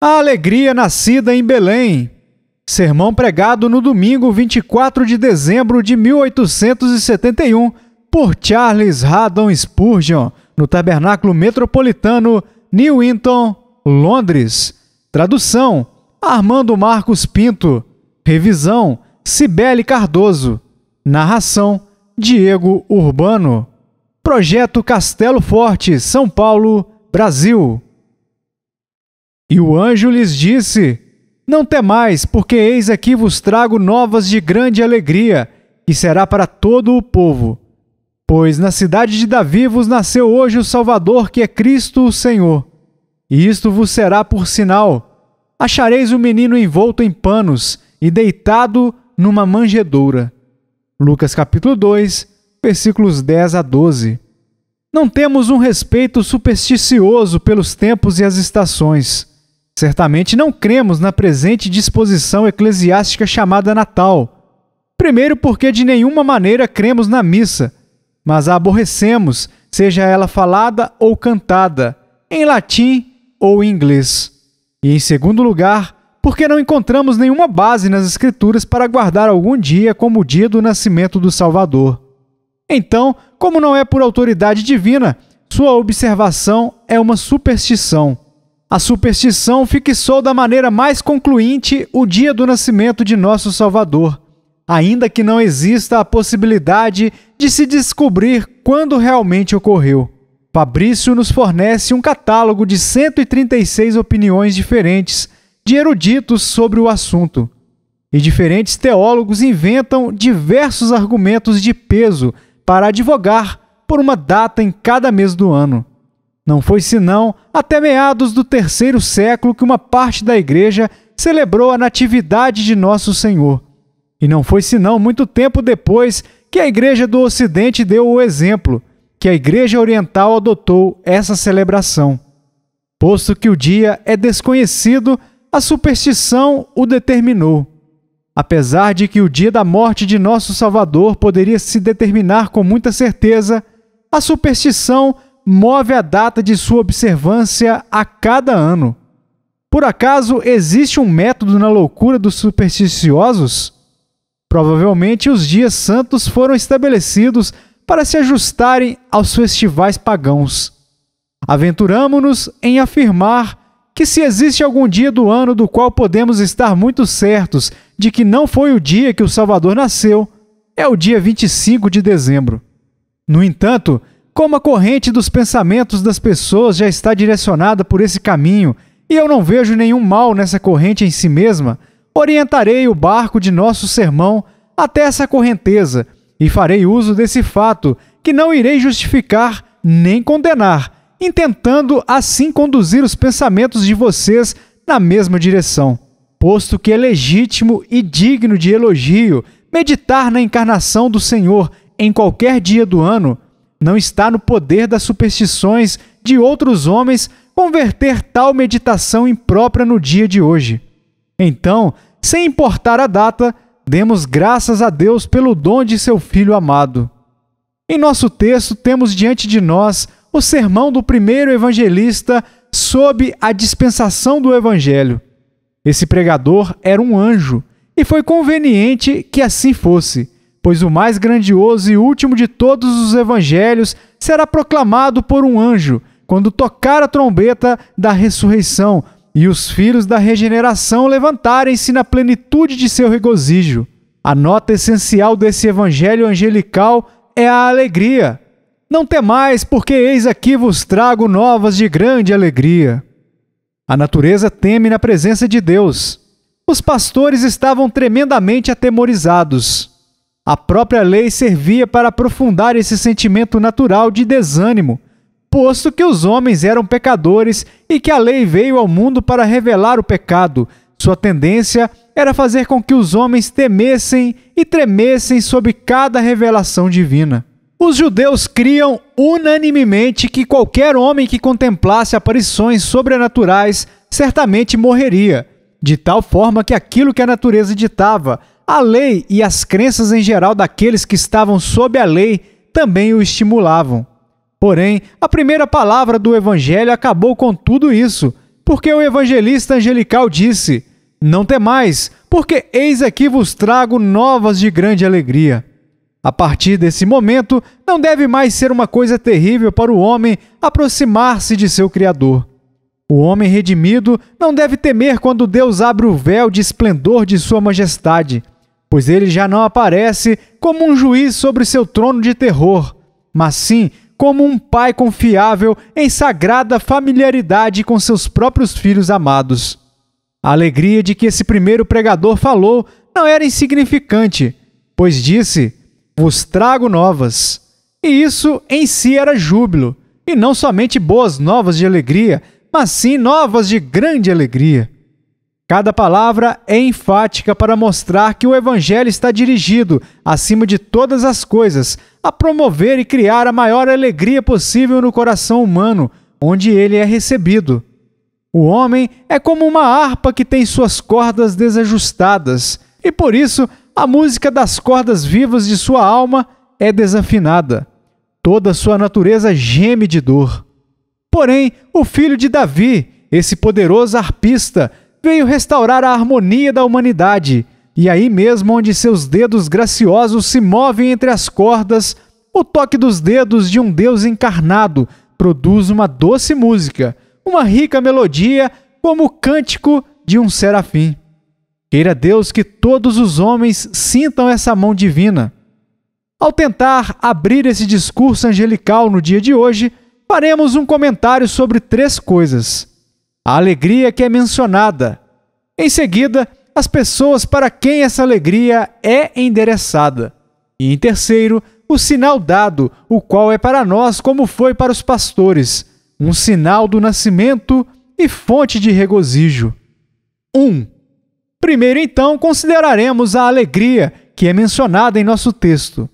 A alegria nascida em Belém. Sermão pregado no domingo 24 de dezembro de 1871 por Charles Haddon Spurgeon no Tabernáculo Metropolitano, Newington, Londres. Tradução: Armando Marcos Pinto. Revisão: Cibele Cardoso. Narração: Diego Urbano. Projeto Castelo Forte, São Paulo, Brasil. E o anjo lhes disse: Não temais, porque eis aqui vos trago novas de grande alegria, que será para todo o povo. Pois na cidade de Davi vos nasceu hoje o Salvador, que é Cristo o Senhor. E isto vos será por sinal: achareis o menino envolto em panos e deitado numa manjedoura. Lucas capítulo 2, versículos 10 a 12. Não temos um respeito supersticioso pelos tempos e as estações. Certamente não cremos na presente disposição eclesiástica chamada Natal. Primeiro, porque de nenhuma maneira cremos na missa, mas a aborrecemos, seja ela falada ou cantada, em latim ou em inglês. E em segundo lugar, porque não encontramos nenhuma base nas Escrituras para guardar algum dia como o dia do nascimento do Salvador. Então, como não é por autoridade divina, sua observação é uma superstição a superstição fixou da maneira mais concluinte o dia do nascimento de nosso Salvador, ainda que não exista a possibilidade de se descobrir quando realmente ocorreu. Fabrício nos fornece um catálogo de 136 opiniões diferentes de eruditos sobre o assunto. E diferentes teólogos inventam diversos argumentos de peso para advogar por uma data em cada mês do ano. Não foi senão até meados do terceiro século que uma parte da igreja celebrou a Natividade de Nosso Senhor. E não foi senão muito tempo depois que a Igreja do Ocidente deu o exemplo, que a Igreja Oriental adotou essa celebração. Posto que o dia é desconhecido, a superstição o determinou. Apesar de que o dia da morte de nosso Salvador poderia se determinar com muita certeza, a superstição move a data de sua observância a cada ano. Por acaso existe um método na loucura dos supersticiosos? Provavelmente os dias santos foram estabelecidos para se ajustarem aos festivais pagãos. Aventuramo-nos em afirmar que, se existe algum dia do ano do qual podemos estar muito certos de que não foi o dia que o Salvador nasceu, é o dia 25 de dezembro. No entanto, como a corrente dos pensamentos das pessoas já está direcionada por esse caminho, e eu não vejo nenhum mal nessa corrente em si mesma, orientarei o barco de nosso sermão até essa correnteza e farei uso desse fato que não irei justificar nem condenar, intentando assim conduzir os pensamentos de vocês na mesma direção. Posto que é legítimo e digno de elogio meditar na encarnação do Senhor em qualquer dia do ano, não está no poder das superstições de outros homens converter tal meditação imprópria no dia de hoje. Então, sem importar a data, demos graças a Deus pelo dom de seu Filho amado. Em nosso texto, temos diante de nós o sermão do primeiro evangelista sob a dispensação do Evangelho. Esse pregador era um anjo e foi conveniente que assim fosse pois o mais grandioso e último de todos os evangelhos será proclamado por um anjo, quando tocar a trombeta da ressurreição e os filhos da regeneração levantarem-se na plenitude de seu regozijo. A nota essencial desse evangelho angelical é a alegria. Não temais, porque eis aqui vos trago novas de grande alegria. A natureza teme na presença de Deus. Os pastores estavam tremendamente atemorizados. A própria lei servia para aprofundar esse sentimento natural de desânimo, posto que os homens eram pecadores e que a lei veio ao mundo para revelar o pecado. Sua tendência era fazer com que os homens temessem e tremessem sob cada revelação divina. Os judeus criam unanimemente que qualquer homem que contemplasse aparições sobrenaturais certamente morreria, de tal forma que aquilo que a natureza ditava, a lei e as crenças em geral daqueles que estavam sob a lei também o estimulavam. Porém, a primeira palavra do Evangelho acabou com tudo isso, porque o evangelista angelical disse: Não temais, porque eis aqui vos trago novas de grande alegria. A partir desse momento, não deve mais ser uma coisa terrível para o homem aproximar-se de seu Criador. O homem redimido não deve temer quando Deus abre o véu de esplendor de Sua Majestade pois ele já não aparece como um juiz sobre seu trono de terror, mas sim como um pai confiável em sagrada familiaridade com seus próprios filhos amados. A alegria de que esse primeiro pregador falou não era insignificante, pois disse: Vos trago novas. E isso em si era júbilo, e não somente boas novas de alegria, mas sim novas de grande alegria. Cada palavra é enfática para mostrar que o Evangelho está dirigido, acima de todas as coisas, a promover e criar a maior alegria possível no coração humano, onde ele é recebido. O homem é como uma harpa que tem suas cordas desajustadas, e por isso a música das cordas vivas de sua alma é desafinada. Toda sua natureza geme de dor. Porém, o filho de Davi, esse poderoso arpista, veio restaurar a harmonia da humanidade, e aí mesmo onde seus dedos graciosos se movem entre as cordas, o toque dos dedos de um Deus encarnado produz uma doce música, uma rica melodia, como o cântico de um serafim. Queira Deus que todos os homens sintam essa mão divina. Ao tentar abrir esse discurso angelical no dia de hoje, faremos um comentário sobre três coisas: a alegria que é mencionada. Em seguida, as pessoas para quem essa alegria é endereçada. E em terceiro, o sinal dado, o qual é para nós como foi para os pastores, um sinal do nascimento e fonte de regozijo. 1. Um, primeiro, então, consideraremos a alegria que é mencionada em nosso texto.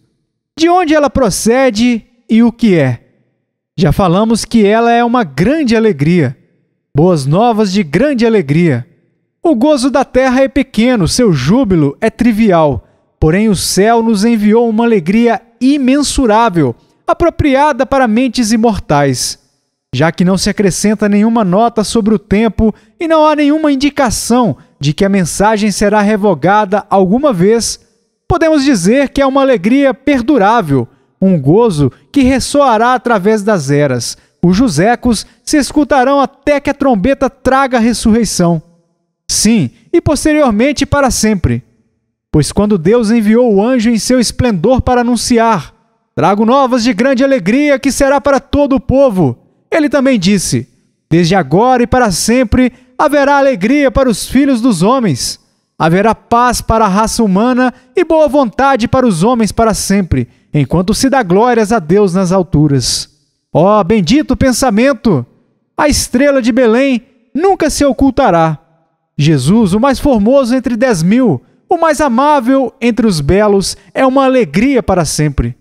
De onde ela procede e o que é? Já falamos que ela é uma grande alegria. Boas novas de grande alegria. O gozo da terra é pequeno, seu júbilo é trivial. Porém, o céu nos enviou uma alegria imensurável, apropriada para mentes imortais. Já que não se acrescenta nenhuma nota sobre o tempo e não há nenhuma indicação de que a mensagem será revogada alguma vez, podemos dizer que é uma alegria perdurável, um gozo que ressoará através das eras, cujos ecos se escutarão até que a trombeta traga a ressurreição. Sim, e posteriormente para sempre. Pois quando Deus enviou o anjo em seu esplendor para anunciar: Trago novas de grande alegria que será para todo o povo, ele também disse: Desde agora e para sempre haverá alegria para os filhos dos homens. Haverá paz para a raça humana e boa vontade para os homens para sempre, enquanto se dá glórias a Deus nas alturas. Ó, oh, bendito pensamento! A estrela de Belém nunca se ocultará. Jesus, o mais formoso entre dez mil, o mais amável entre os belos, é uma alegria para sempre.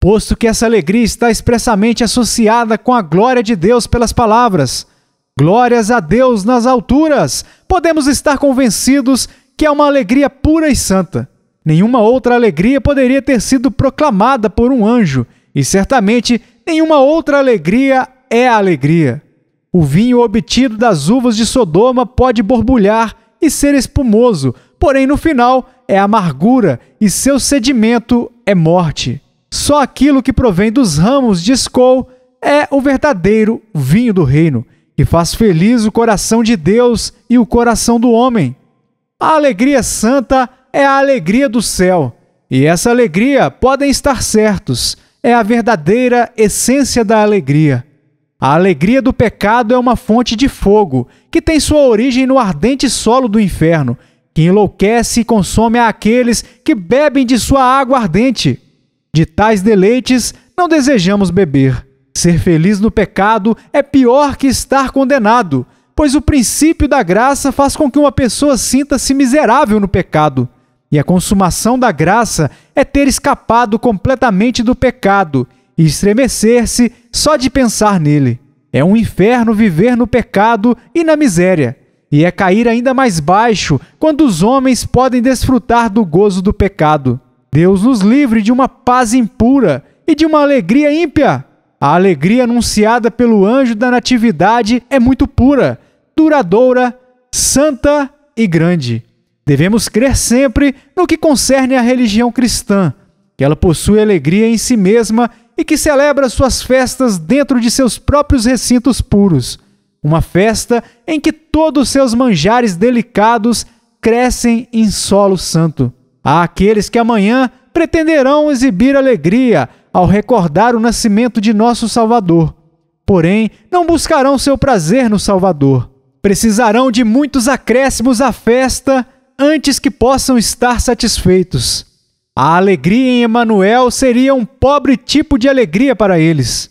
Posto que essa alegria está expressamente associada com a glória de Deus pelas palavras, glórias a Deus nas alturas, podemos estar convencidos que é uma alegria pura e santa. Nenhuma outra alegria poderia ter sido proclamada por um anjo, e certamente nenhuma outra alegria é a alegria. O vinho obtido das uvas de Sodoma pode borbulhar e ser espumoso, porém no final é amargura e seu sedimento é morte. Só aquilo que provém dos ramos de Escol é o verdadeiro vinho do reino, que faz feliz o coração de Deus e o coração do homem. A alegria santa é a alegria do céu, e essa alegria, podem estar certos, é a verdadeira essência da alegria. A alegria do pecado é uma fonte de fogo, que tem sua origem no ardente solo do inferno, que enlouquece e consome aqueles que bebem de sua água ardente. De tais deleites não desejamos beber. Ser feliz no pecado é pior que estar condenado, pois o princípio da graça faz com que uma pessoa sinta-se miserável no pecado. E a consumação da graça é ter escapado completamente do pecado e estremecer-se só de pensar nele. É um inferno viver no pecado e na miséria, e é cair ainda mais baixo quando os homens podem desfrutar do gozo do pecado. Deus nos livre de uma paz impura e de uma alegria ímpia. A alegria anunciada pelo anjo da Natividade é muito pura, duradoura, santa e grande. Devemos crer sempre no que concerne à religião cristã, que ela possui alegria em si mesma e que celebra suas festas dentro de seus próprios recintos puros. Uma festa em que todos seus manjares delicados crescem em solo santo. Há aqueles que amanhã pretenderão exibir alegria ao recordar o nascimento de nosso Salvador. Porém, não buscarão seu prazer no Salvador. Precisarão de muitos acréscimos à festa antes que possam estar satisfeitos. A alegria em Emanuel seria um pobre tipo de alegria para eles.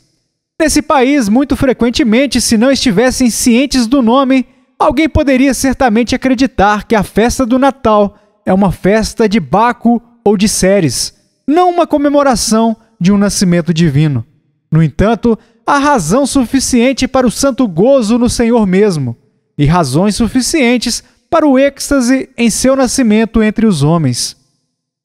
Nesse país, muito frequentemente, se não estivessem cientes do nome, alguém poderia certamente acreditar que a festa do Natal é uma festa de Baco ou de Ceres, não uma comemoração de um nascimento divino. No entanto, há razão suficiente para o santo gozo no Senhor mesmo, e razões suficientes para o êxtase em seu nascimento entre os homens.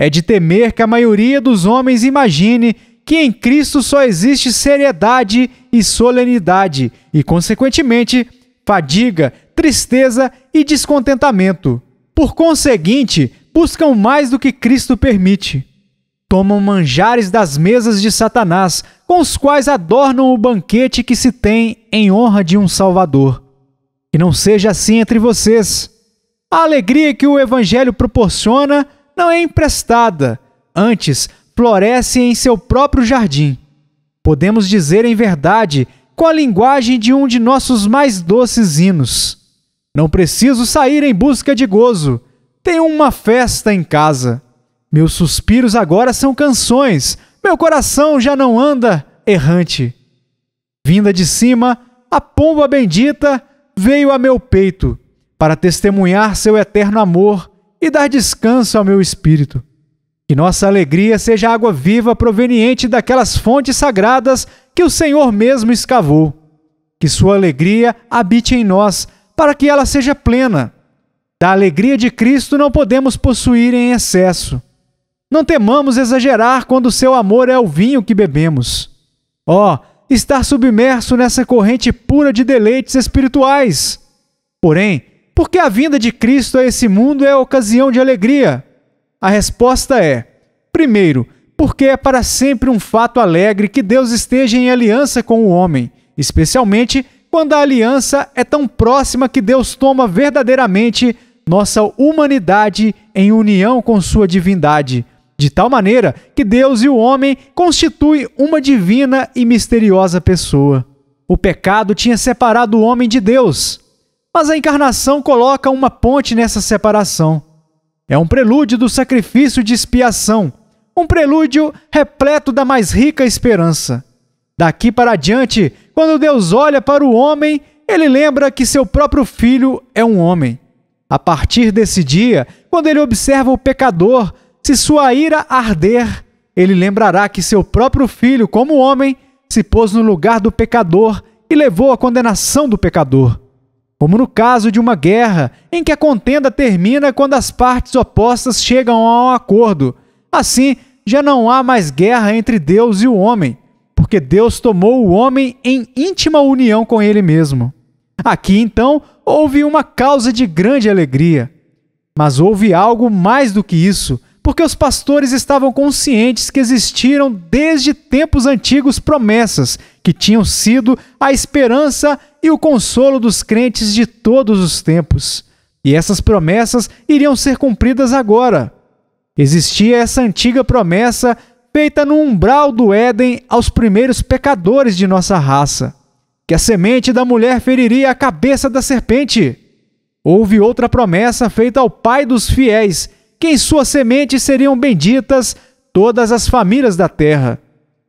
É de temer que a maioria dos homens imagine que em Cristo só existe seriedade e solenidade, e, consequentemente, fadiga, tristeza e descontentamento. Por conseguinte, buscam mais do que Cristo permite. Tomam manjares das mesas de Satanás, com os quais adornam o banquete que se tem em honra de um Salvador. Que não seja assim entre vocês. A alegria que o Evangelho proporciona não é emprestada, antes floresce em seu próprio jardim. Podemos dizer em verdade, com a linguagem de um de nossos mais doces hinos: Não preciso sair em busca de gozo, tenho uma festa em casa. Meus suspiros agora são canções, meu coração já não anda errante. Vinda de cima, a pomba bendita veio a meu peito para testemunhar seu eterno amor e dar descanso ao meu espírito. Que nossa alegria seja água viva proveniente daquelas fontes sagradas que o Senhor mesmo escavou. Que sua alegria habite em nós, para que ela seja plena. Da alegria de Cristo não podemos possuir em excesso. Não temamos exagerar quando seu amor é o vinho que bebemos. Ó, oh, estar submerso nessa corrente pura de deleites espirituais. Porém, porque a vinda de Cristo a esse mundo é ocasião de alegria? A resposta é: primeiro, porque é para sempre um fato alegre que Deus esteja em aliança com o homem, especialmente quando a aliança é tão próxima que Deus toma verdadeiramente nossa humanidade em união com sua divindade, de tal maneira que Deus e o homem constituem uma divina e misteriosa pessoa. O pecado tinha separado o homem de Deus. Mas a encarnação coloca uma ponte nessa separação. É um prelúdio do sacrifício de expiação, um prelúdio repleto da mais rica esperança. Daqui para adiante, quando Deus olha para o homem, ele lembra que seu próprio filho é um homem. A partir desse dia, quando ele observa o pecador, se sua ira arder, ele lembrará que seu próprio filho, como homem, se pôs no lugar do pecador e levou a condenação do pecador como no caso de uma guerra em que a contenda termina quando as partes opostas chegam a um acordo. Assim, já não há mais guerra entre Deus e o homem, porque Deus tomou o homem em íntima união com ele mesmo. Aqui, então, houve uma causa de grande alegria. Mas houve algo mais do que isso, porque os pastores estavam conscientes que existiram desde tempos antigos promessas que tinham sido a esperança e o consolo dos crentes de todos os tempos. E essas promessas iriam ser cumpridas agora. Existia essa antiga promessa feita no umbral do Éden aos primeiros pecadores de nossa raça, que a semente da mulher feriria a cabeça da serpente. Houve outra promessa feita ao pai dos fiéis, que em sua semente seriam benditas todas as famílias da terra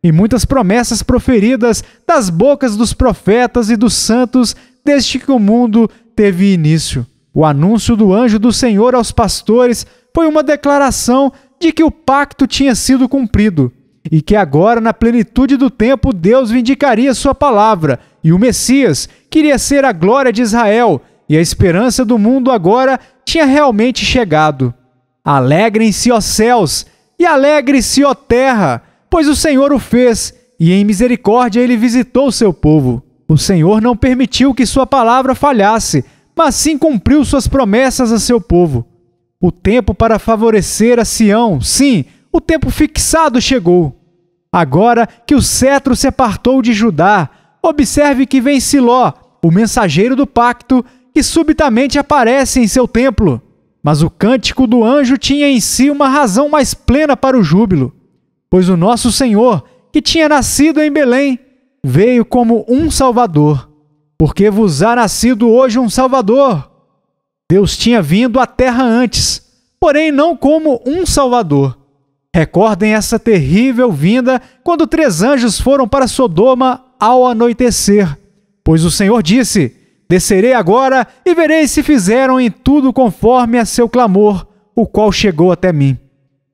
e muitas promessas proferidas das bocas dos profetas e dos santos desde que o mundo teve início. O anúncio do anjo do Senhor aos pastores foi uma declaração de que o pacto tinha sido cumprido e que agora, na plenitude do tempo, Deus vindicaria sua palavra e o Messias queria ser a glória de Israel e a esperança do mundo agora tinha realmente chegado. Alegrem-se, ó céus, e alegre-se, ó terra pois o Senhor o fez, e em misericórdia ele visitou o seu povo. O Senhor não permitiu que sua palavra falhasse, mas sim cumpriu suas promessas a seu povo. O tempo para favorecer a Sião, sim, o tempo fixado chegou. Agora que o cetro se apartou de Judá, observe que vem Siló, o mensageiro do pacto, que subitamente aparece em seu templo. Mas o cântico do anjo tinha em si uma razão mais plena para o júbilo. Pois o nosso Senhor, que tinha nascido em Belém, veio como um Salvador, porque vos há nascido hoje um Salvador. Deus tinha vindo à terra antes, porém não como um Salvador. Recordem essa terrível vinda quando três anjos foram para Sodoma ao anoitecer, pois o Senhor disse: Descerei agora e verei se fizeram em tudo conforme a seu clamor, o qual chegou até mim.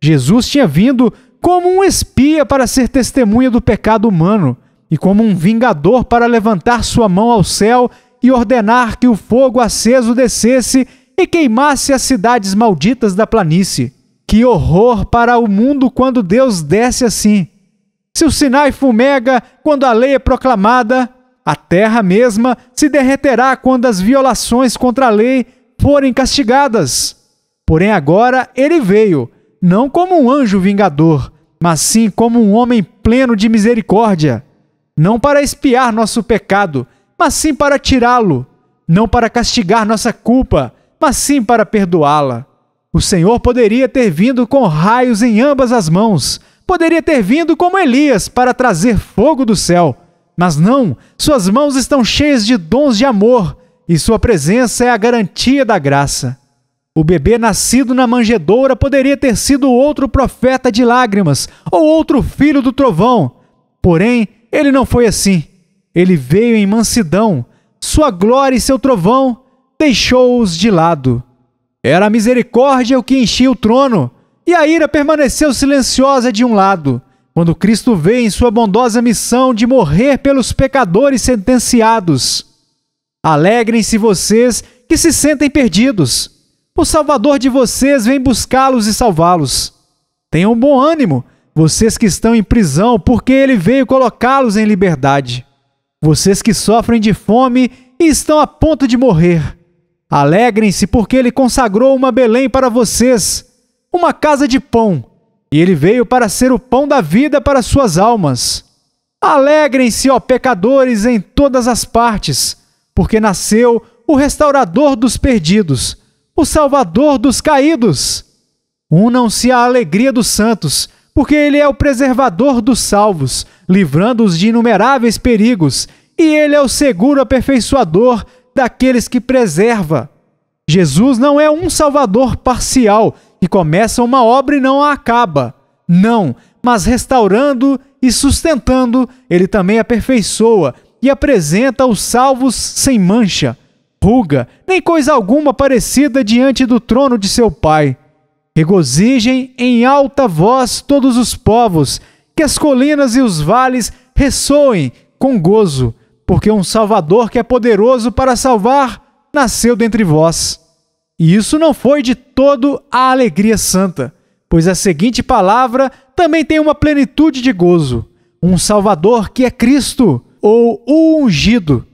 Jesus tinha vindo como um espia para ser testemunha do pecado humano, e como um vingador para levantar sua mão ao céu e ordenar que o fogo aceso descesse e queimasse as cidades malditas da planície. Que horror para o mundo quando Deus desce assim! Se o Sinai fumega quando a lei é proclamada, a terra mesma se derreterá quando as violações contra a lei forem castigadas. Porém, agora ele veio não como um anjo vingador, mas sim como um homem pleno de misericórdia, não para espiar nosso pecado, mas sim para tirá-lo, não para castigar nossa culpa, mas sim para perdoá-la. O Senhor poderia ter vindo com raios em ambas as mãos, poderia ter vindo como Elias para trazer fogo do céu, mas não, suas mãos estão cheias de dons de amor e sua presença é a garantia da graça. O bebê nascido na manjedoura poderia ter sido outro profeta de lágrimas ou outro filho do trovão. Porém, ele não foi assim. Ele veio em mansidão. Sua glória e seu trovão deixou-os de lado. Era a misericórdia o que enchia o trono, e a ira permaneceu silenciosa de um lado. Quando Cristo veio em sua bondosa missão de morrer pelos pecadores sentenciados. Alegrem-se vocês que se sentem perdidos o Salvador de vocês vem buscá-los e salvá-los. Tenham bom ânimo, vocês que estão em prisão, porque ele veio colocá-los em liberdade. Vocês que sofrem de fome e estão a ponto de morrer. Alegrem-se, porque ele consagrou uma Belém para vocês, uma casa de pão, e ele veio para ser o pão da vida para suas almas. Alegrem-se, ó pecadores, em todas as partes, porque nasceu o restaurador dos perdidos o Salvador dos caídos. Unam-se à alegria dos santos, porque Ele é o preservador dos salvos, livrando-os de inumeráveis perigos, e Ele é o seguro aperfeiçoador daqueles que preserva. Jesus não é um salvador parcial que começa uma obra e não a acaba. Não, mas restaurando e sustentando, ele também aperfeiçoa e apresenta os salvos sem mancha pulga, nem coisa alguma parecida diante do trono de seu Pai. Regozijem em alta voz todos os povos, que as colinas e os vales ressoem com gozo, porque um Salvador que é poderoso para salvar nasceu dentre vós. E isso não foi de todo a alegria santa, pois a seguinte palavra também tem uma plenitude de gozo: um Salvador que é Cristo, ou o ungido.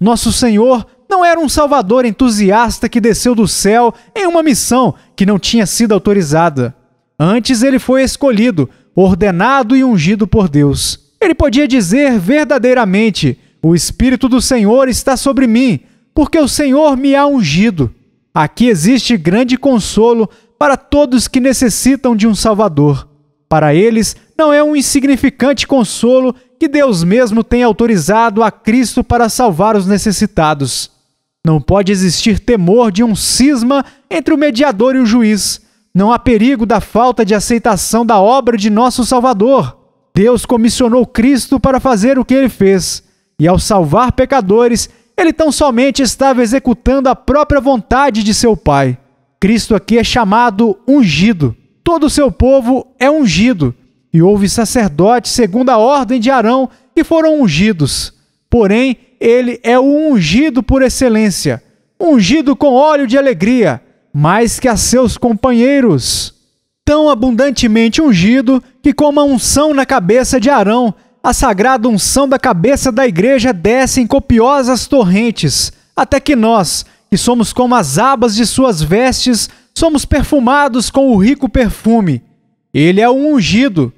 Nosso Senhor não era um salvador entusiasta que desceu do céu em uma missão que não tinha sido autorizada. Antes ele foi escolhido, ordenado e ungido por Deus. Ele podia dizer verdadeiramente: O Espírito do Senhor está sobre mim, porque o Senhor me há ungido. Aqui existe grande consolo para todos que necessitam de um Salvador. Para eles, não é um insignificante consolo que Deus mesmo tem autorizado a Cristo para salvar os necessitados. Não pode existir temor de um cisma entre o mediador e o juiz. Não há perigo da falta de aceitação da obra de nosso Salvador. Deus comissionou Cristo para fazer o que ele fez, e ao salvar pecadores, ele tão somente estava executando a própria vontade de seu Pai. Cristo aqui é chamado ungido. Todo o seu povo é ungido, e houve sacerdotes segundo a ordem de Arão que foram ungidos. Porém, ele é o ungido por excelência, ungido com óleo de alegria, mais que a seus companheiros. Tão abundantemente ungido que, como a unção na cabeça de Arão, a sagrada unção da cabeça da igreja desce em copiosas torrentes, até que nós, que somos como as abas de suas vestes, somos perfumados com o rico perfume. Ele é o ungido,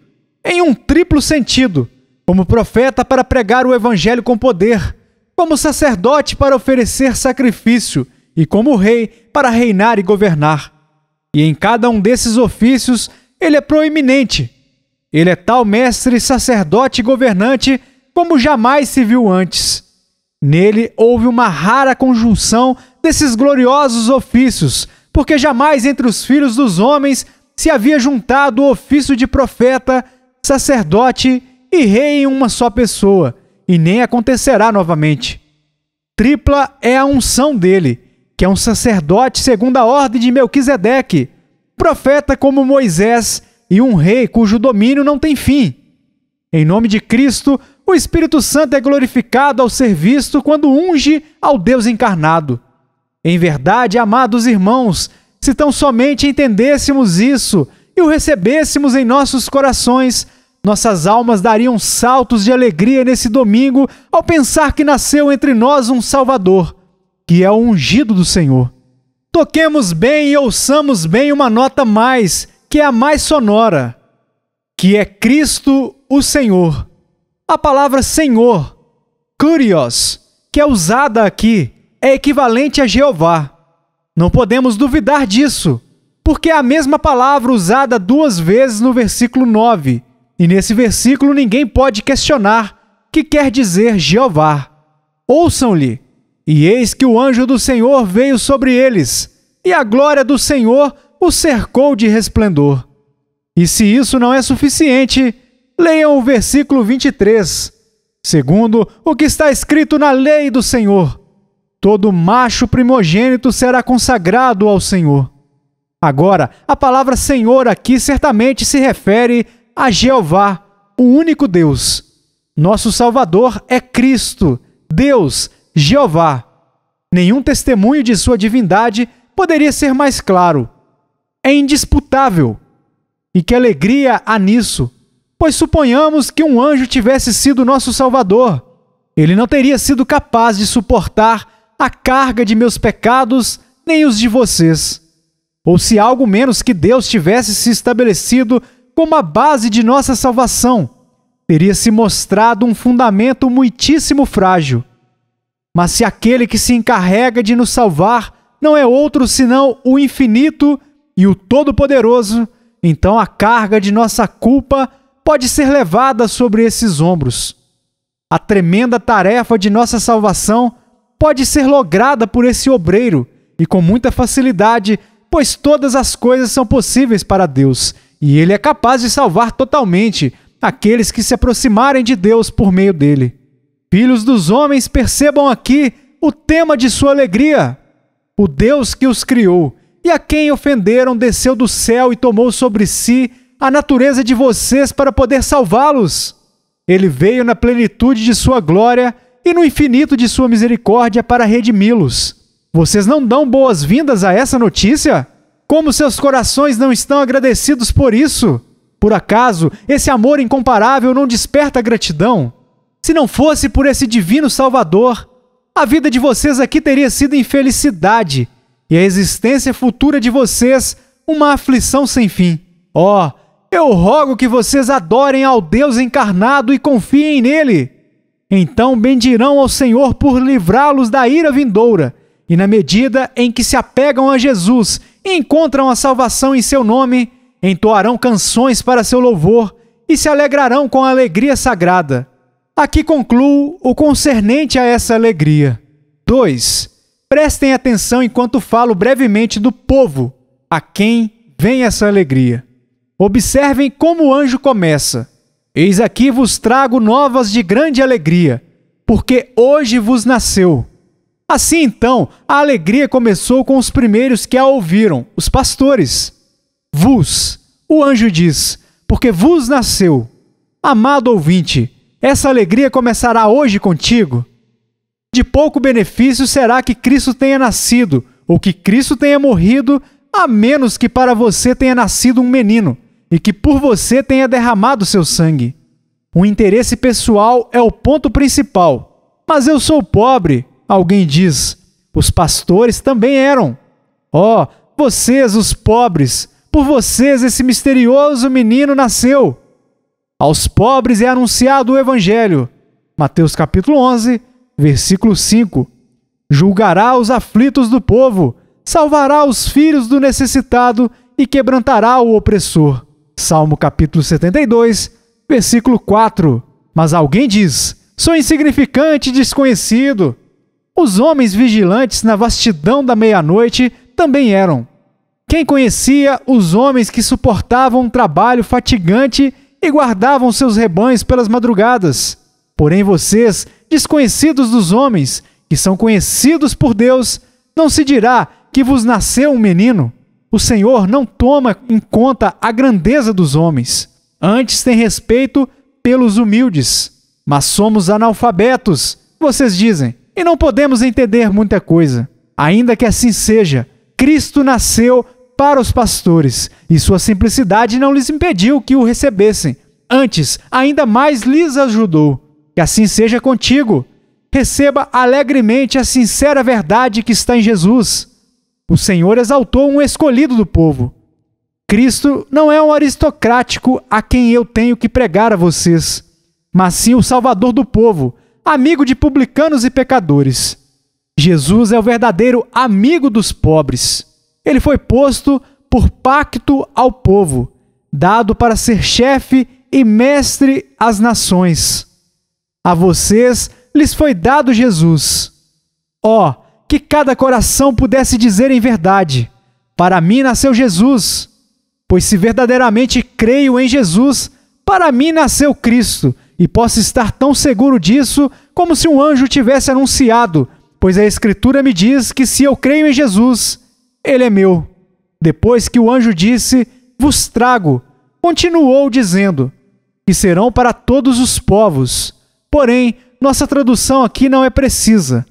em um triplo sentido, como profeta para pregar o evangelho com poder como sacerdote para oferecer sacrifício e como rei para reinar e governar. E em cada um desses ofícios ele é proeminente. Ele é tal mestre, sacerdote e governante como jamais se viu antes. Nele houve uma rara conjunção desses gloriosos ofícios, porque jamais entre os filhos dos homens se havia juntado o ofício de profeta, sacerdote e rei em uma só pessoa e nem acontecerá novamente. Tripla é a unção dele, que é um sacerdote segundo a ordem de Melquisedeque, profeta como Moisés e um rei cujo domínio não tem fim. Em nome de Cristo, o Espírito Santo é glorificado ao ser visto quando unge ao Deus encarnado. Em verdade, amados irmãos, se tão somente entendêssemos isso e o recebêssemos em nossos corações, nossas almas dariam saltos de alegria nesse domingo ao pensar que nasceu entre nós um Salvador, que é o ungido do Senhor. Toquemos bem e ouçamos bem uma nota mais, que é a mais sonora, que é Cristo o Senhor. A palavra Senhor, curios, que é usada aqui, é equivalente a Jeová. Não podemos duvidar disso, porque é a mesma palavra usada duas vezes no versículo 9 e nesse versículo ninguém pode questionar que quer dizer Jeová. Ouçam-lhe, e eis que o anjo do Senhor veio sobre eles, e a glória do Senhor o cercou de resplendor. E se isso não é suficiente, leiam o versículo 23, segundo o que está escrito na lei do Senhor: Todo macho primogênito será consagrado ao Senhor. Agora, a palavra Senhor aqui certamente se refere a Jeová, o único Deus. Nosso Salvador é Cristo, Deus, Jeová. Nenhum testemunho de sua divindade poderia ser mais claro. É indisputável. E que alegria há nisso, pois suponhamos que um anjo tivesse sido nosso Salvador. Ele não teria sido capaz de suportar a carga de meus pecados nem os de vocês. Ou se algo menos que Deus tivesse se estabelecido como a base de nossa salvação, teria se mostrado um fundamento muitíssimo frágil. Mas se aquele que se encarrega de nos salvar não é outro senão o infinito e o todo-poderoso, então a carga de nossa culpa pode ser levada sobre esses ombros. A tremenda tarefa de nossa salvação pode ser lograda por esse obreiro e com muita facilidade, pois todas as coisas são possíveis para Deus e ele é capaz de salvar totalmente aqueles que se aproximarem de Deus por meio dele. Filhos dos homens, percebam aqui o tema de sua alegria. O Deus que os criou e a quem ofenderam desceu do céu e tomou sobre si a natureza de vocês para poder salvá-los. Ele veio na plenitude de sua glória e no infinito de sua misericórdia para redimi-los. Vocês não dão boas-vindas a essa notícia? Como seus corações não estão agradecidos por isso? Por acaso, esse amor incomparável não desperta gratidão? Se não fosse por esse divino Salvador, a vida de vocês aqui teria sido infelicidade e a existência futura de vocês uma aflição sem fim. Oh, eu rogo que vocês adorem ao Deus encarnado e confiem nele. Então bendirão ao Senhor por livrá-los da ira vindoura, e na medida em que se apegam a Jesus encontram a salvação em seu nome, entoarão canções para seu louvor e se alegrarão com a alegria sagrada. Aqui concluo o concernente a essa alegria. 2. Prestem atenção enquanto falo brevemente do povo, a quem vem essa alegria. Observem como o anjo começa: Eis aqui vos trago novas de grande alegria, porque hoje vos nasceu Assim então, a alegria começou com os primeiros que a ouviram, os pastores. Vos, o anjo diz, porque vos nasceu. Amado ouvinte, essa alegria começará hoje contigo. De pouco benefício será que Cristo tenha nascido, ou que Cristo tenha morrido, a menos que para você tenha nascido um menino e que por você tenha derramado seu sangue. O interesse pessoal é o ponto principal. Mas eu sou pobre, Alguém diz: os pastores também eram. Ó, oh, vocês, os pobres, por vocês esse misterioso menino nasceu. Aos pobres é anunciado o evangelho. Mateus capítulo 11, versículo 5. Julgará os aflitos do povo, salvará os filhos do necessitado e quebrantará o opressor. Salmo capítulo 72, versículo 4. Mas alguém diz: Sou insignificante e desconhecido. Os homens vigilantes na vastidão da meia-noite também eram. Quem conhecia os homens que suportavam um trabalho fatigante e guardavam seus rebanhos pelas madrugadas? Porém, vocês, desconhecidos dos homens, que são conhecidos por Deus, não se dirá que vos nasceu um menino? O Senhor não toma em conta a grandeza dos homens, antes tem respeito pelos humildes. Mas somos analfabetos, vocês dizem e não podemos entender muita coisa. Ainda que assim seja, Cristo nasceu para os pastores e sua simplicidade não lhes impediu que o recebessem. Antes, ainda mais lhes ajudou. Que assim seja contigo. Receba alegremente a sincera verdade que está em Jesus. O Senhor exaltou um escolhido do povo. Cristo não é um aristocrático a quem eu tenho que pregar a vocês, mas sim o Salvador do povo amigo de publicanos e pecadores. Jesus é o verdadeiro amigo dos pobres. Ele foi posto por pacto ao povo, dado para ser chefe e mestre às nações. A vocês lhes foi dado Jesus. Ó, oh, que cada coração pudesse dizer em verdade: Para mim nasceu Jesus. Pois se verdadeiramente creio em Jesus, para mim nasceu Cristo e posso estar tão seguro disso como se um anjo tivesse anunciado, pois a Escritura me diz que se eu creio em Jesus, ele é meu. Depois que o anjo disse, vos trago, continuou dizendo, que serão para todos os povos. Porém, nossa tradução aqui não é precisa.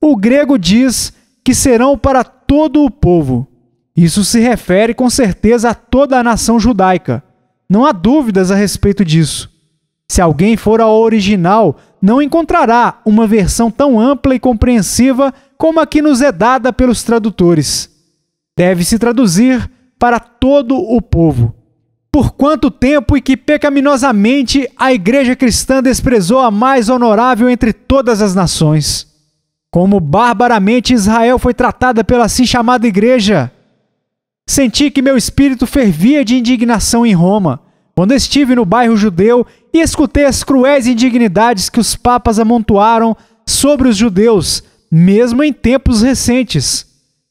O grego diz que serão para todo o povo. Isso se refere com certeza a toda a nação judaica. Não há dúvidas a respeito disso. Se alguém for ao original, não encontrará uma versão tão ampla e compreensiva como a que nos é dada pelos tradutores. Deve-se traduzir para todo o povo. Por quanto tempo e que pecaminosamente a Igreja Cristã desprezou a mais honorável entre todas as nações? Como barbaramente Israel foi tratada pela assim chamada Igreja? Senti que meu espírito fervia de indignação em Roma quando estive no bairro judeu e escutei as cruéis indignidades que os papas amontoaram sobre os judeus, mesmo em tempos recentes.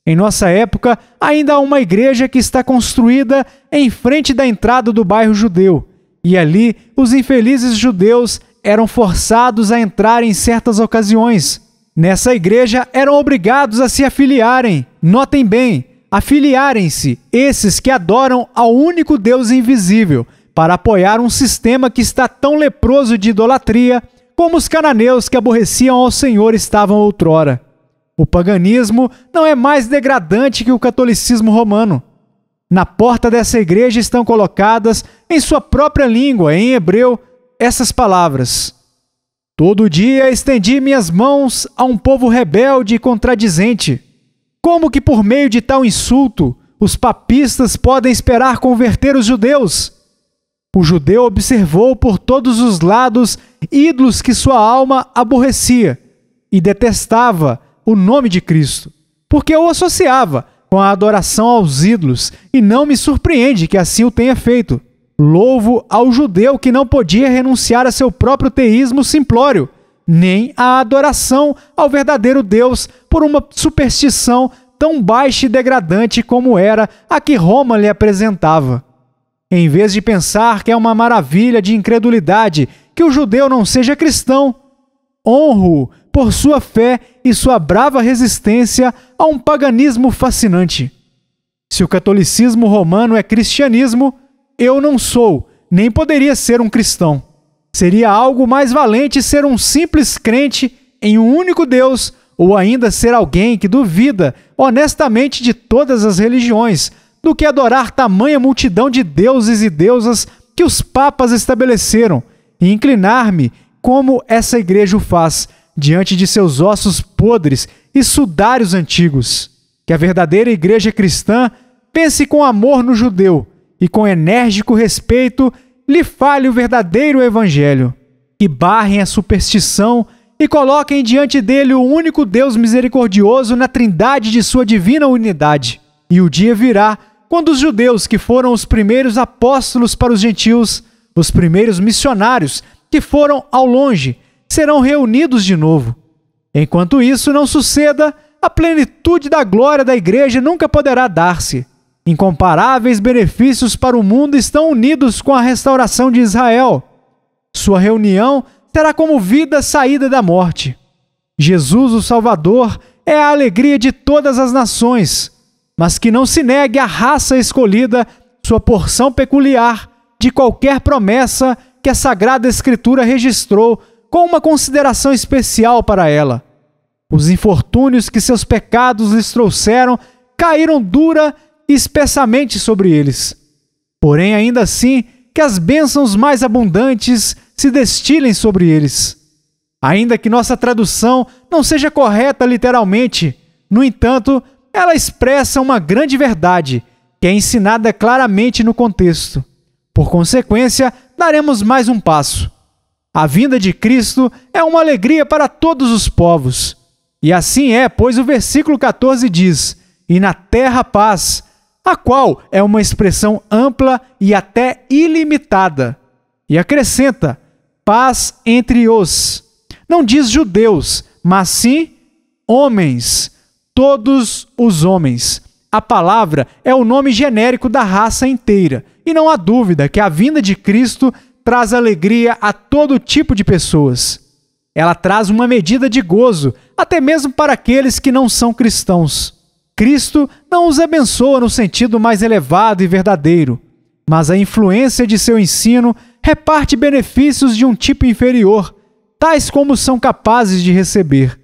Em nossa época, ainda há uma igreja que está construída em frente da entrada do bairro judeu, e ali os infelizes judeus eram forçados a entrar em certas ocasiões. Nessa igreja eram obrigados a se afiliarem. Notem bem, afiliarem-se esses que adoram ao único Deus invisível, para apoiar um sistema que está tão leproso de idolatria como os cananeus que aborreciam ao Senhor estavam outrora. O paganismo não é mais degradante que o catolicismo romano. Na porta dessa igreja estão colocadas, em sua própria língua, em hebreu, essas palavras: Todo dia estendi minhas mãos a um povo rebelde e contradizente. Como que por meio de tal insulto os papistas podem esperar converter os judeus? O judeu observou por todos os lados ídolos que sua alma aborrecia e detestava o nome de Cristo, porque o associava com a adoração aos ídolos, e não me surpreende que assim o tenha feito. Louvo ao judeu que não podia renunciar a seu próprio teísmo simplório, nem à adoração ao verdadeiro Deus por uma superstição tão baixa e degradante como era a que Roma lhe apresentava. Em vez de pensar que é uma maravilha de incredulidade que o judeu não seja cristão, honro por sua fé e sua brava resistência a um paganismo fascinante. Se o catolicismo romano é cristianismo, eu não sou, nem poderia ser um cristão. Seria algo mais valente ser um simples crente em um único Deus ou ainda ser alguém que duvida honestamente de todas as religiões, do que adorar tamanha multidão de deuses e deusas que os papas estabeleceram e inclinar-me como essa igreja o faz diante de seus ossos podres e sudários antigos. Que a verdadeira igreja cristã pense com amor no judeu e com enérgico respeito lhe fale o verdadeiro evangelho. Que barrem a superstição e coloquem diante dele o único Deus misericordioso na trindade de sua divina unidade. E o dia virá quando os judeus, que foram os primeiros apóstolos para os gentios, os primeiros missionários que foram ao longe, serão reunidos de novo. Enquanto isso não suceda, a plenitude da glória da igreja nunca poderá dar-se. Incomparáveis benefícios para o mundo estão unidos com a restauração de Israel. Sua reunião será como vida saída da morte. Jesus, o Salvador, é a alegria de todas as nações mas que não se negue à raça escolhida sua porção peculiar de qualquer promessa que a Sagrada Escritura registrou com uma consideração especial para ela. Os infortúnios que seus pecados lhes trouxeram caíram dura e espessamente sobre eles. Porém, ainda assim, que as bênçãos mais abundantes se destilem sobre eles. Ainda que nossa tradução não seja correta literalmente, no entanto, ela expressa uma grande verdade, que é ensinada claramente no contexto. Por consequência, daremos mais um passo. A vinda de Cristo é uma alegria para todos os povos. E assim é, pois o versículo 14 diz: E na terra paz, a qual é uma expressão ampla e até ilimitada. E acrescenta: paz entre os. Não diz judeus, mas sim homens todos os homens. A palavra é o nome genérico da raça inteira, e não há dúvida que a vinda de Cristo traz alegria a todo tipo de pessoas. Ela traz uma medida de gozo, até mesmo para aqueles que não são cristãos. Cristo não os abençoa no sentido mais elevado e verdadeiro, mas a influência de seu ensino reparte benefícios de um tipo inferior, tais como são capazes de receber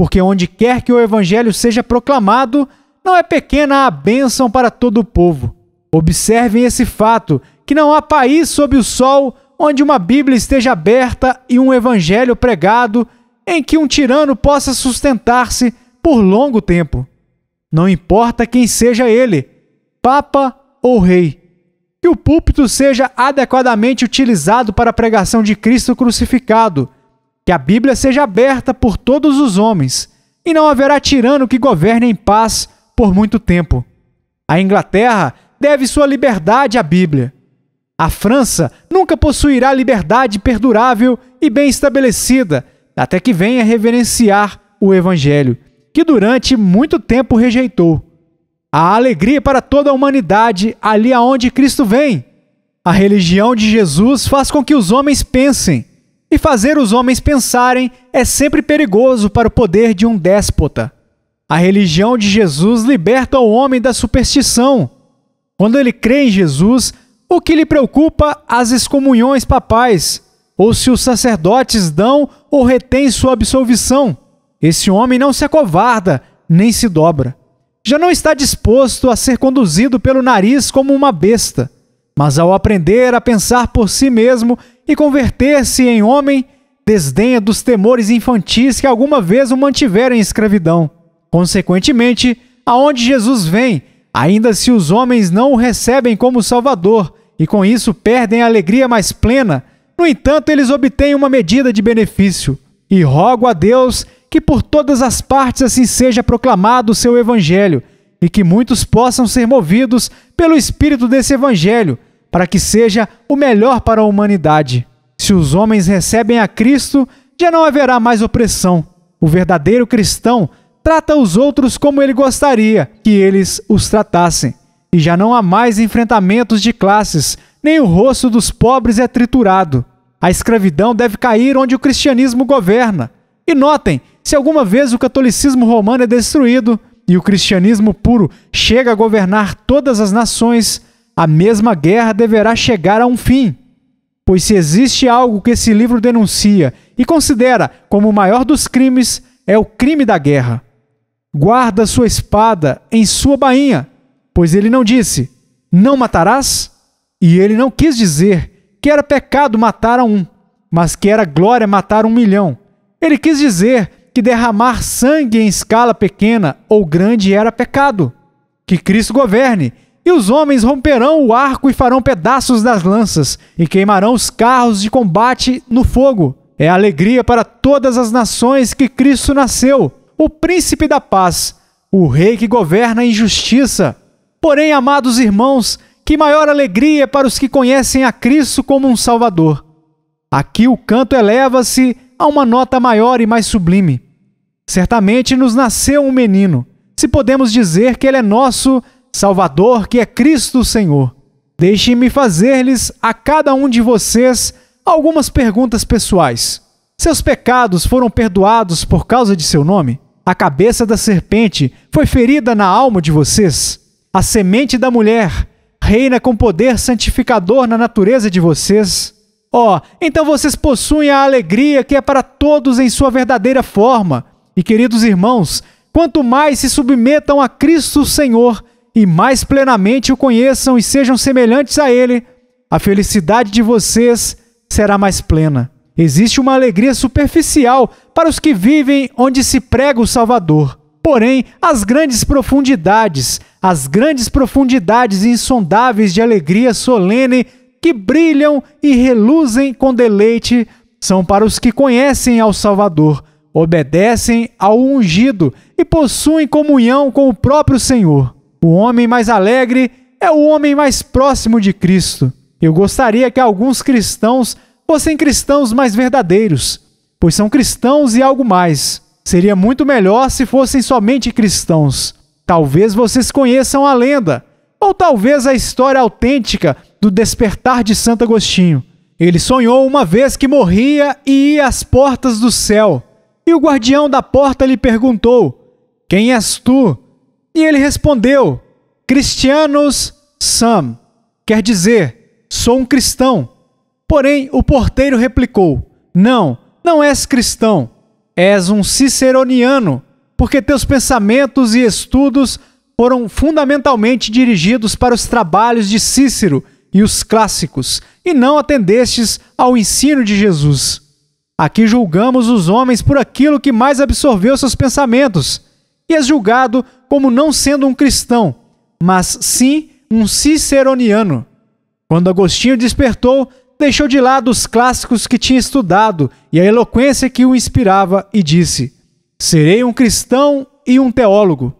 porque onde quer que o evangelho seja proclamado, não é pequena a bênção para todo o povo. Observem esse fato, que não há país sob o sol onde uma Bíblia esteja aberta e um evangelho pregado em que um tirano possa sustentar-se por longo tempo. Não importa quem seja ele, papa ou rei, que o púlpito seja adequadamente utilizado para a pregação de Cristo crucificado que a Bíblia seja aberta por todos os homens, e não haverá tirano que governe em paz por muito tempo. A Inglaterra deve sua liberdade à Bíblia. A França nunca possuirá liberdade perdurável e bem estabelecida, até que venha reverenciar o Evangelho, que durante muito tempo rejeitou. Há alegria para toda a humanidade ali aonde Cristo vem. A religião de Jesus faz com que os homens pensem, e fazer os homens pensarem é sempre perigoso para o poder de um déspota. A religião de Jesus liberta o homem da superstição. Quando ele crê em Jesus, o que lhe preocupa as excomunhões papais, ou se os sacerdotes dão ou retêm sua absolvição. Esse homem não se acovarda, nem se dobra. Já não está disposto a ser conduzido pelo nariz como uma besta, mas ao aprender a pensar por si mesmo e converter-se em homem, desdenha dos temores infantis que alguma vez o mantiveram em escravidão. Consequentemente, aonde Jesus vem, ainda se os homens não o recebem como Salvador, e com isso perdem a alegria mais plena, no entanto, eles obtêm uma medida de benefício. E rogo a Deus que por todas as partes assim seja proclamado o seu Evangelho, e que muitos possam ser movidos pelo espírito desse Evangelho para que seja o melhor para a humanidade. Se os homens recebem a Cristo, já não haverá mais opressão. O verdadeiro cristão trata os outros como ele gostaria que eles os tratassem. E já não há mais enfrentamentos de classes, nem o rosto dos pobres é triturado. A escravidão deve cair onde o cristianismo governa. E notem, se alguma vez o catolicismo romano é destruído e o cristianismo puro chega a governar todas as nações, a mesma guerra deverá chegar a um fim. Pois se existe algo que esse livro denuncia e considera como o maior dos crimes, é o crime da guerra. Guarda sua espada em sua bainha, pois ele não disse: Não matarás? E ele não quis dizer que era pecado matar a um, mas que era glória matar um milhão. Ele quis dizer que derramar sangue em escala pequena ou grande era pecado. Que Cristo governe e os homens romperão o arco e farão pedaços das lanças, e queimarão os carros de combate no fogo. É alegria para todas as nações que Cristo nasceu, o príncipe da paz, o rei que governa em justiça. Porém, amados irmãos, que maior alegria para os que conhecem a Cristo como um Salvador. Aqui o canto eleva-se a uma nota maior e mais sublime. Certamente nos nasceu um menino. Se podemos dizer que ele é nosso, Salvador, que é Cristo Senhor. Deixe-me fazer-lhes a cada um de vocês algumas perguntas pessoais. Seus pecados foram perdoados por causa de seu nome? A cabeça da serpente foi ferida na alma de vocês? A semente da mulher reina com poder santificador na natureza de vocês? Ó, oh, então vocês possuem a alegria que é para todos em sua verdadeira forma. E queridos irmãos, quanto mais se submetam a Cristo Senhor, e mais plenamente o conheçam e sejam semelhantes a Ele, a felicidade de vocês será mais plena. Existe uma alegria superficial para os que vivem onde se prega o Salvador. Porém, as grandes profundidades, as grandes profundidades insondáveis de alegria solene que brilham e reluzem com deleite são para os que conhecem ao Salvador, obedecem ao ungido e possuem comunhão com o próprio Senhor. O homem mais alegre é o homem mais próximo de Cristo. Eu gostaria que alguns cristãos fossem cristãos mais verdadeiros, pois são cristãos e algo mais. Seria muito melhor se fossem somente cristãos. Talvez vocês conheçam a lenda, ou talvez a história autêntica do despertar de Santo Agostinho. Ele sonhou uma vez que morria e ia às portas do céu. E o guardião da porta lhe perguntou: Quem és tu? E ele respondeu: Cristianos Sam, quer dizer, sou um cristão. Porém, o porteiro replicou: Não, não és cristão. És um ciceroniano, porque teus pensamentos e estudos foram fundamentalmente dirigidos para os trabalhos de Cícero e os clássicos, e não atendestes ao ensino de Jesus. Aqui julgamos os homens por aquilo que mais absorveu seus pensamentos, e és julgado como não sendo um cristão, mas sim um ciceroniano. Quando Agostinho despertou, deixou de lado os clássicos que tinha estudado e a eloquência que o inspirava e disse: Serei um cristão e um teólogo.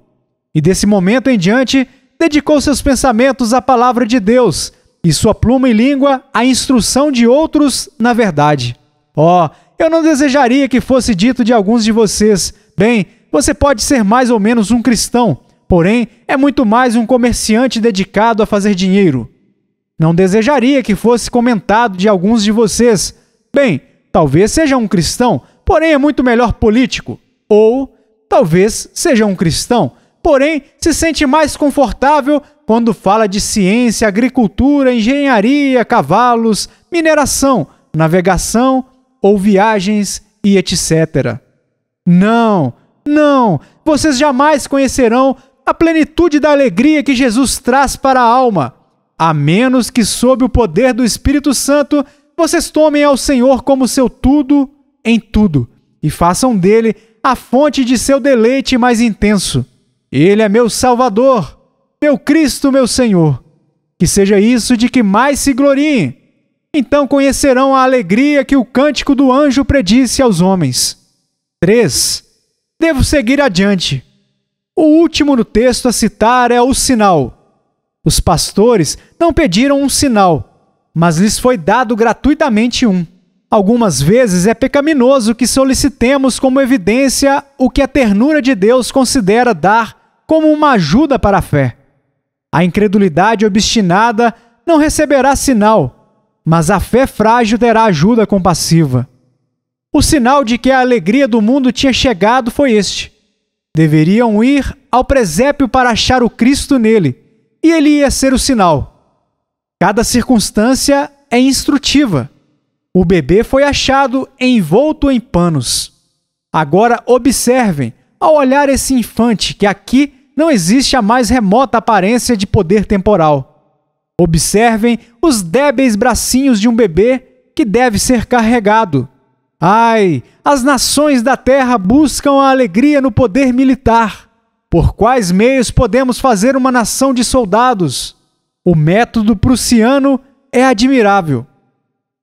E desse momento em diante, dedicou seus pensamentos à palavra de Deus e sua pluma e língua à instrução de outros na verdade. Ó, oh, eu não desejaria que fosse dito de alguns de vocês: bem, você pode ser mais ou menos um cristão, porém é muito mais um comerciante dedicado a fazer dinheiro. Não desejaria que fosse comentado de alguns de vocês. Bem, talvez seja um cristão, porém é muito melhor político. Ou talvez seja um cristão, porém se sente mais confortável quando fala de ciência, agricultura, engenharia, cavalos, mineração, navegação ou viagens e etc. Não, não, vocês jamais conhecerão a plenitude da alegria que Jesus traz para a alma, a menos que, sob o poder do Espírito Santo, vocês tomem ao Senhor como seu tudo em tudo e façam dele a fonte de seu deleite mais intenso. Ele é meu Salvador, meu Cristo, meu Senhor. Que seja isso de que mais se gloriem. Então conhecerão a alegria que o cântico do anjo predisse aos homens. 3. Devo seguir adiante. O último no texto a citar é o sinal. Os pastores não pediram um sinal, mas lhes foi dado gratuitamente um. Algumas vezes é pecaminoso que solicitemos como evidência o que a ternura de Deus considera dar como uma ajuda para a fé. A incredulidade obstinada não receberá sinal, mas a fé frágil terá ajuda compassiva. O sinal de que a alegria do mundo tinha chegado foi este. Deveriam ir ao presépio para achar o Cristo nele, e ele ia ser o sinal. Cada circunstância é instrutiva. O bebê foi achado envolto em panos. Agora observem, ao olhar esse infante, que aqui não existe a mais remota aparência de poder temporal. Observem os débeis bracinhos de um bebê que deve ser carregado. Ai, as nações da terra buscam a alegria no poder militar. Por quais meios podemos fazer uma nação de soldados? O método prussiano é admirável.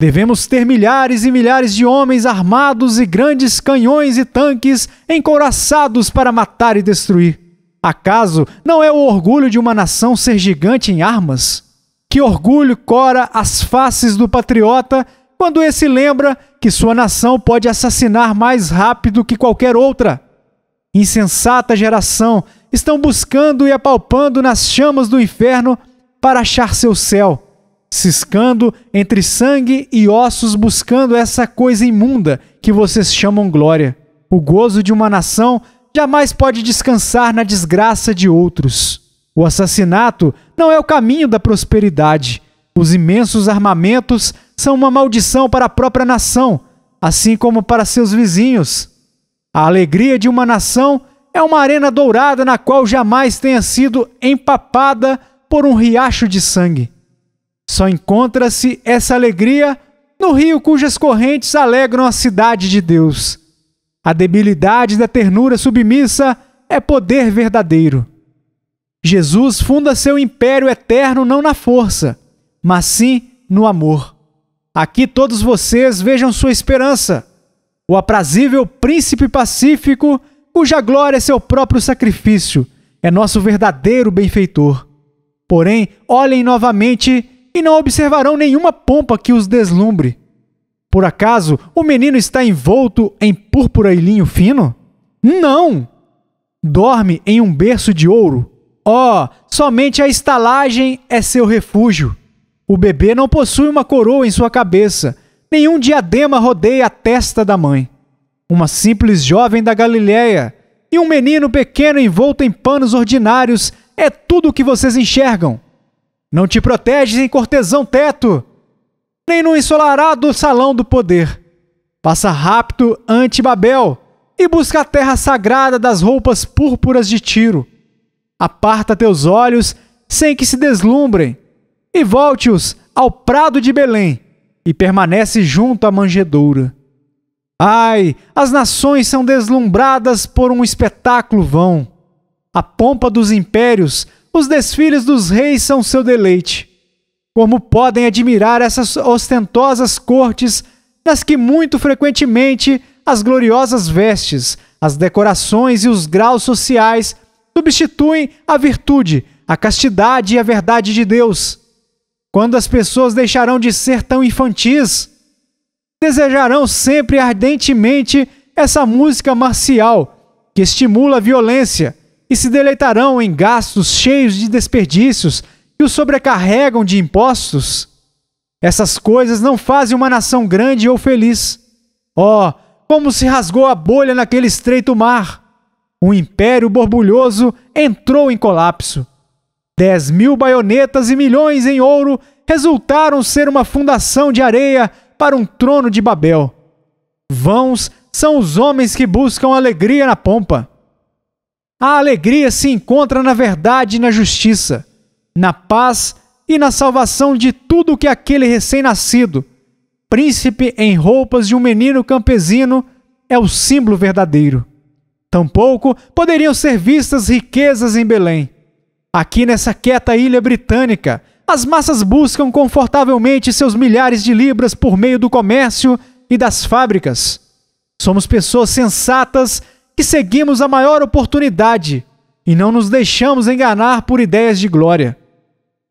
Devemos ter milhares e milhares de homens armados e grandes canhões e tanques encouraçados para matar e destruir. Acaso não é o orgulho de uma nação ser gigante em armas? Que orgulho cora as faces do patriota quando esse lembra que sua nação pode assassinar mais rápido que qualquer outra. Insensata geração, estão buscando e apalpando nas chamas do inferno para achar seu céu, ciscando entre sangue e ossos buscando essa coisa imunda que vocês chamam glória. O gozo de uma nação jamais pode descansar na desgraça de outros. O assassinato não é o caminho da prosperidade. Os imensos armamentos são uma maldição para a própria nação, assim como para seus vizinhos. A alegria de uma nação é uma arena dourada na qual jamais tenha sido empapada por um riacho de sangue. Só encontra-se essa alegria no rio cujas correntes alegram a cidade de Deus. A debilidade da ternura submissa é poder verdadeiro. Jesus funda seu império eterno não na força, mas sim no amor. Aqui todos vocês vejam sua esperança, o aprazível príncipe pacífico, cuja glória é seu próprio sacrifício, é nosso verdadeiro benfeitor. Porém, olhem novamente e não observarão nenhuma pompa que os deslumbre. Por acaso o menino está envolto em púrpura e linho fino? Não! Dorme em um berço de ouro. Oh, somente a estalagem é seu refúgio. O bebê não possui uma coroa em sua cabeça, nenhum diadema rodeia a testa da mãe. Uma simples jovem da Galiléia e um menino pequeno envolto em panos ordinários é tudo o que vocês enxergam. Não te proteges em cortesão teto, nem no ensolarado salão do poder. Passa rápido ante Babel e busca a terra sagrada das roupas púrpuras de Tiro. Aparta teus olhos sem que se deslumbrem e volte-os ao prado de Belém, e permanece junto à manjedoura. Ai, as nações são deslumbradas por um espetáculo vão. A pompa dos impérios, os desfiles dos reis são seu deleite. Como podem admirar essas ostentosas cortes, das que muito frequentemente as gloriosas vestes, as decorações e os graus sociais substituem a virtude, a castidade e a verdade de Deus? quando as pessoas deixarão de ser tão infantis, desejarão sempre ardentemente essa música marcial que estimula a violência e se deleitarão em gastos cheios de desperdícios que os sobrecarregam de impostos? Essas coisas não fazem uma nação grande ou feliz. Oh, como se rasgou a bolha naquele estreito mar! Um império borbulhoso entrou em colapso. 10 mil baionetas e milhões em ouro resultaram ser uma fundação de areia para um trono de Babel. Vãos são os homens que buscam alegria na pompa. A alegria se encontra na verdade e na justiça, na paz e na salvação de tudo que aquele recém-nascido, príncipe em roupas de um menino campesino, é o símbolo verdadeiro. Tampouco poderiam ser vistas riquezas em Belém. Aqui nessa quieta ilha britânica, as massas buscam confortavelmente seus milhares de libras por meio do comércio e das fábricas. Somos pessoas sensatas que seguimos a maior oportunidade e não nos deixamos enganar por ideias de glória.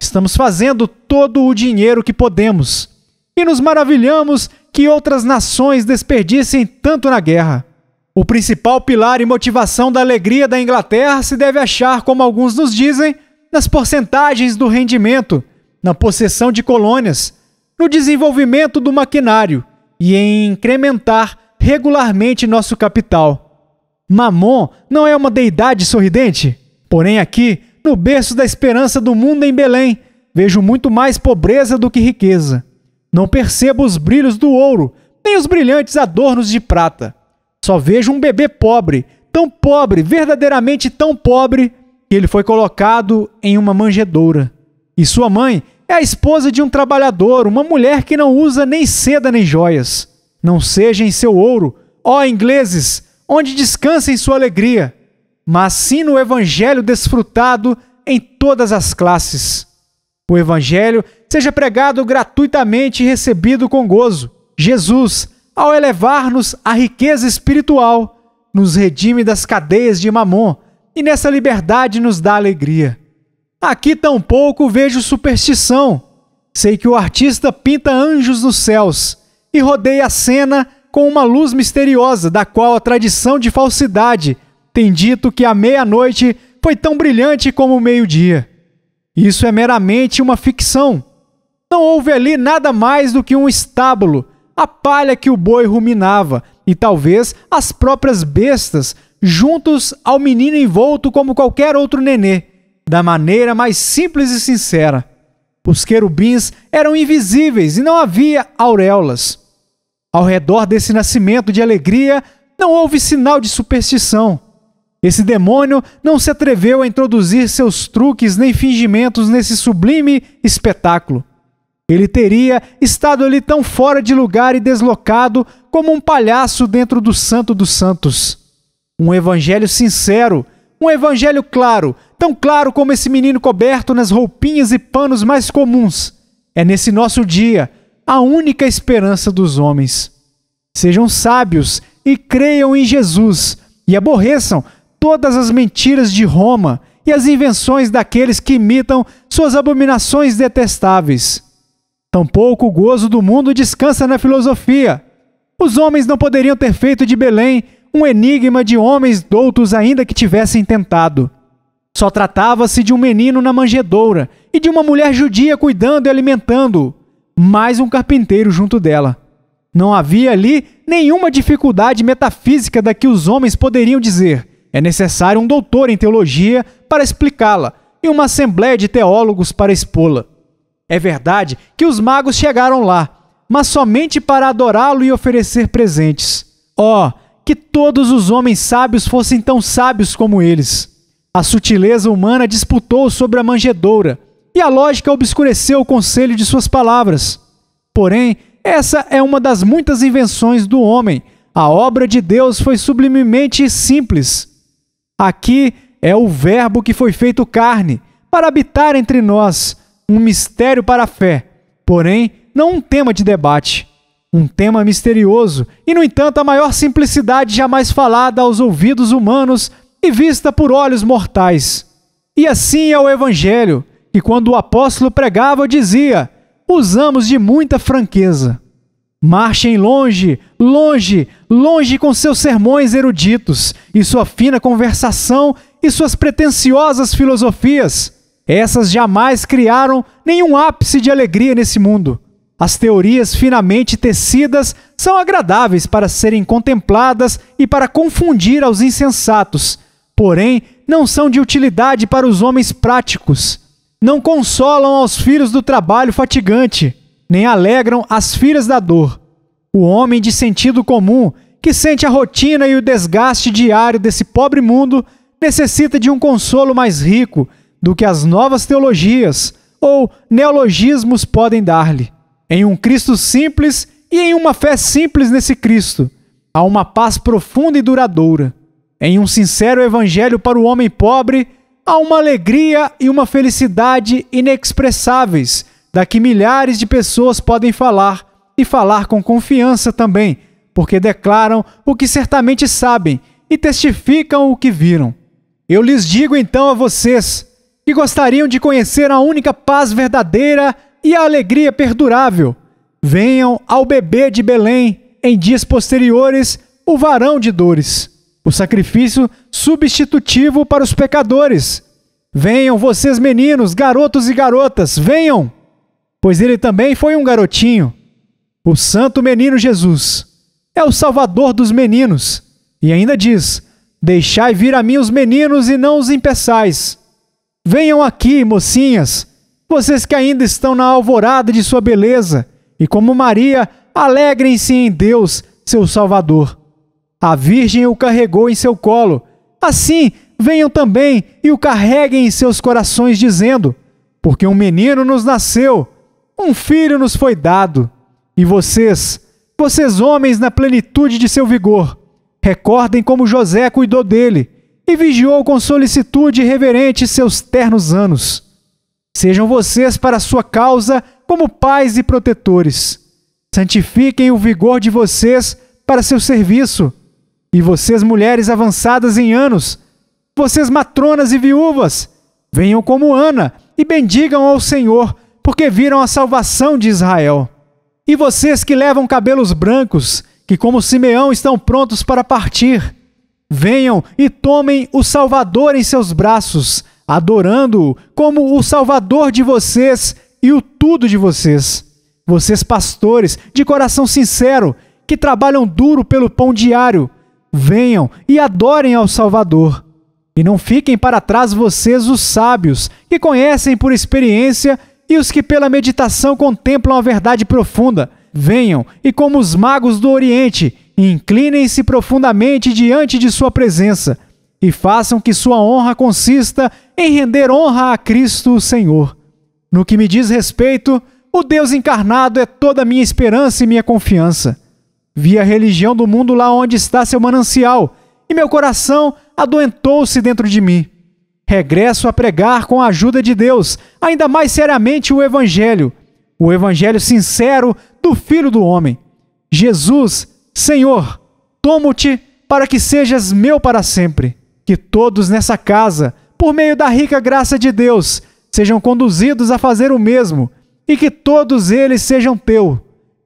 Estamos fazendo todo o dinheiro que podemos e nos maravilhamos que outras nações desperdicem tanto na guerra. O principal pilar e motivação da alegria da Inglaterra se deve achar, como alguns nos dizem, nas porcentagens do rendimento, na possessão de colônias, no desenvolvimento do maquinário e em incrementar regularmente nosso capital. Mamon não é uma deidade sorridente? Porém, aqui, no berço da esperança do mundo em Belém, vejo muito mais pobreza do que riqueza. Não percebo os brilhos do ouro, nem os brilhantes adornos de prata só vejo um bebê pobre, tão pobre, verdadeiramente tão pobre, que ele foi colocado em uma manjedoura. E sua mãe é a esposa de um trabalhador, uma mulher que não usa nem seda nem joias. Não seja em seu ouro, ó ingleses, onde descansem sua alegria, mas sim no evangelho desfrutado em todas as classes. O evangelho seja pregado gratuitamente e recebido com gozo. Jesus, ao elevar-nos à riqueza espiritual, nos redime das cadeias de Mamon e nessa liberdade nos dá alegria. Aqui tampouco vejo superstição. Sei que o artista pinta anjos nos céus e rodeia a cena com uma luz misteriosa, da qual a tradição de falsidade tem dito que a meia-noite foi tão brilhante como o meio-dia. Isso é meramente uma ficção. Não houve ali nada mais do que um estábulo a palha que o boi ruminava e talvez as próprias bestas, juntos ao menino envolto como qualquer outro nenê, da maneira mais simples e sincera. Os querubins eram invisíveis e não havia auréolas. Ao redor desse nascimento de alegria, não houve sinal de superstição. Esse demônio não se atreveu a introduzir seus truques nem fingimentos nesse sublime espetáculo. Ele teria estado ali tão fora de lugar e deslocado como um palhaço dentro do Santo dos Santos. Um evangelho sincero, um evangelho claro, tão claro como esse menino coberto nas roupinhas e panos mais comuns. É nesse nosso dia a única esperança dos homens. Sejam sábios e creiam em Jesus e aborreçam todas as mentiras de Roma e as invenções daqueles que imitam suas abominações detestáveis. Tampouco o gozo do mundo descansa na filosofia. Os homens não poderiam ter feito de Belém um enigma de homens doutos, ainda que tivessem tentado. Só tratava-se de um menino na manjedoura e de uma mulher judia cuidando e alimentando-o, mais um carpinteiro junto dela. Não havia ali nenhuma dificuldade metafísica da que os homens poderiam dizer. É necessário um doutor em teologia para explicá-la e uma assembleia de teólogos para expô-la. É verdade que os magos chegaram lá, mas somente para adorá-lo e oferecer presentes. Oh, que todos os homens sábios fossem tão sábios como eles! A sutileza humana disputou sobre a manjedoura, e a lógica obscureceu o conselho de suas palavras. Porém, essa é uma das muitas invenções do homem. A obra de Deus foi sublimemente simples. Aqui é o Verbo que foi feito carne, para habitar entre nós um mistério para a fé, porém não um tema de debate. Um tema misterioso e, no entanto, a maior simplicidade jamais falada aos ouvidos humanos e vista por olhos mortais. E assim é o Evangelho, que quando o apóstolo pregava dizia: usamos de muita franqueza. Marchem longe, longe, longe com seus sermões eruditos e sua fina conversação e suas pretensiosas filosofias. Essas jamais criaram nenhum ápice de alegria nesse mundo. As teorias finamente tecidas são agradáveis para serem contempladas e para confundir aos insensatos, porém não são de utilidade para os homens práticos. Não consolam aos filhos do trabalho fatigante, nem alegram as filhas da dor. O homem de sentido comum, que sente a rotina e o desgaste diário desse pobre mundo, necessita de um consolo mais rico do que as novas teologias ou neologismos podem dar-lhe. Em um Cristo simples e em uma fé simples nesse Cristo, há uma paz profunda e duradoura. Em um sincero evangelho para o homem pobre, há uma alegria e uma felicidade inexpressáveis, da que milhares de pessoas podem falar e falar com confiança também, porque declaram o que certamente sabem e testificam o que viram. Eu lhes digo então a vocês: que gostariam de conhecer a única paz verdadeira e a alegria perdurável. Venham ao bebê de Belém, em dias posteriores, o varão de dores, o sacrifício substitutivo para os pecadores. Venham vocês, meninos, garotos e garotas, venham! Pois ele também foi um garotinho. O santo menino Jesus é o salvador dos meninos. E ainda diz: Deixai vir a mim os meninos e não os impeçais Venham aqui, mocinhas, vocês que ainda estão na alvorada de sua beleza, e como Maria, alegrem-se em Deus, seu Salvador. A Virgem o carregou em seu colo. Assim, venham também e o carreguem em seus corações, dizendo: Porque um menino nos nasceu, um filho nos foi dado. E vocês, vocês homens na plenitude de seu vigor, recordem como José cuidou dele e vigiou com solicitude reverente seus ternos anos. Sejam vocês para sua causa como pais e protetores. Santifiquem o vigor de vocês para seu serviço. E vocês, mulheres avançadas em anos, vocês, matronas e viúvas, venham como Ana e bendigam ao Senhor, porque viram a salvação de Israel. E vocês que levam cabelos brancos, que como Simeão estão prontos para partir, Venham e tomem o Salvador em seus braços, adorando-o como o Salvador de vocês e o tudo de vocês. Vocês, pastores, de coração sincero, que trabalham duro pelo pão diário, venham e adorem ao Salvador. E não fiquem para trás vocês os sábios, que conhecem por experiência, e os que pela meditação contemplam a verdade profunda. Venham e, como os magos do Oriente, Inclinem-se profundamente diante de Sua presença e façam que Sua honra consista em render honra a Cristo, o Senhor. No que me diz respeito, o Deus encarnado é toda a minha esperança e minha confiança. Vi a religião do mundo lá onde está seu manancial, e meu coração adoentou-se dentro de mim. Regresso a pregar com a ajuda de Deus, ainda mais seriamente o Evangelho, o Evangelho sincero do Filho do Homem. Jesus Senhor, tomo-te para que sejas meu para sempre. Que todos nessa casa, por meio da rica graça de Deus, sejam conduzidos a fazer o mesmo, e que todos eles sejam teu,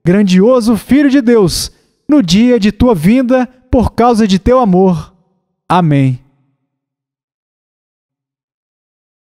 grandioso Filho de Deus, no dia de tua vinda, por causa de teu amor. Amém.